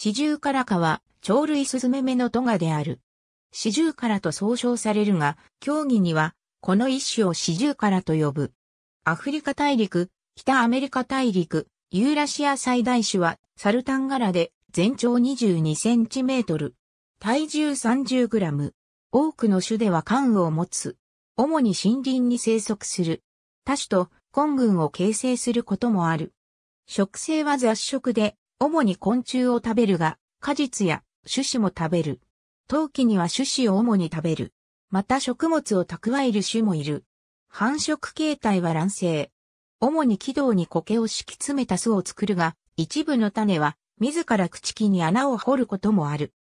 シジュウカラカは、鳥類スズメメのトガである。シジュウカラと総称されるが、競技には、この一種をシジュウカラと呼ぶ。アフリカ大陸、北アメリカ大陸、ユーラシア最大種は、サルタン柄で、全長22センチメートル。体重30グラム。多くの種では関羽を持つ。主に森林に生息する。多種と、根群を形成することもある。植生は雑食で、主に昆虫を食べるが、果実や種子も食べる。陶器には種子を主に食べる。また食物を蓄える種もいる。繁殖形態は卵生。主に軌道に苔を敷き詰めた巣を作るが、一部の種は自ら朽ち木に穴を掘ることもある。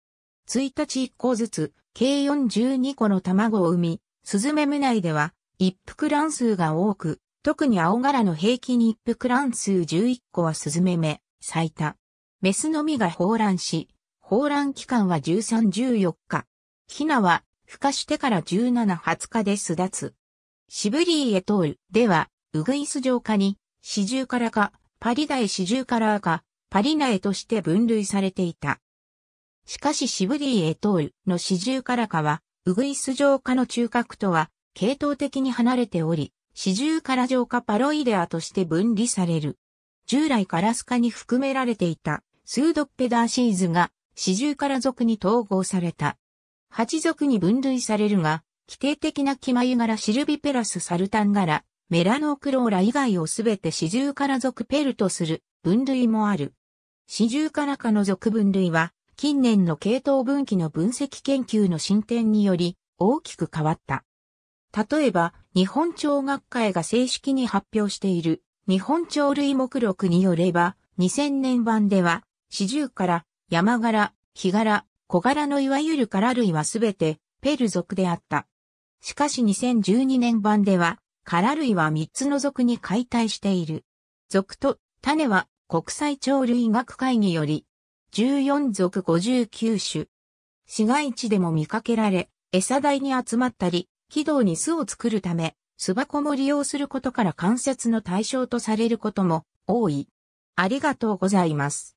1日1個ずつ、計42個の卵を産み、スズメム内では、一服卵数が多く、特に青柄の平均一服卵数11個はスズメ目、最多。メスのみが放卵し、放卵期間は13-14日。ヒナは、孵化してから17-20日で巣立つ。シブリーエトールでは、ウグイス上化に、シジュウカラか、パリダイシジュウカラか、パリナエとして分類されていた。しかしシブリーエトールのシジュウカラカは、ウグイス上化の中核とは、系統的に離れており、シジュウカラ上化。パロイデアとして分離される。従来カラスカに含められていたスードッペダーシーズが四ジカラ属に統合された。8属に分類されるが、規定的なキマユ柄シルビペラスサルタン柄、メラノクローラ以外をすべて四ジカラ属ペルとする分類もある。四ジカラ科の属分類は、近年の系統分岐の分析研究の進展により大きく変わった。例えば、日本聴学会が正式に発表している日本鳥類目録によれば、2000年版では、四十から、山柄、ヒ柄、小柄のいわゆる柄類はすべて、ペル属であった。しかし2012年版では、柄類は3つの属に解体している。属と種は国際鳥類学会により、14属59種。市街地でも見かけられ、餌台に集まったり、軌道に巣を作るため、巣箱も利用することから関節の対象とされることも多い。ありがとうございます。